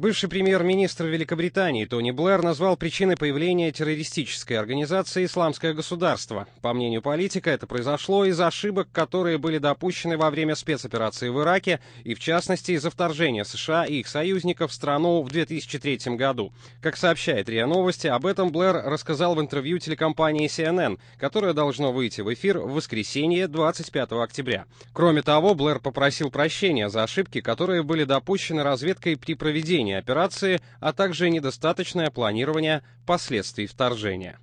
Бывший премьер-министр Великобритании Тони Блэр назвал причиной появления террористической организации «Исламское государство». По мнению политика, это произошло из за ошибок, которые были допущены во время спецоперации в Ираке и, в частности, из-за вторжения США и их союзников в страну в 2003 году. Как сообщает РИА Новости, об этом Блэр рассказал в интервью телекомпании CNN, которое должно выйти в эфир в воскресенье 25 октября. Кроме того, Блэр попросил прощения за ошибки, которые были допущены разведкой при проведении операции, а также недостаточное планирование последствий вторжения.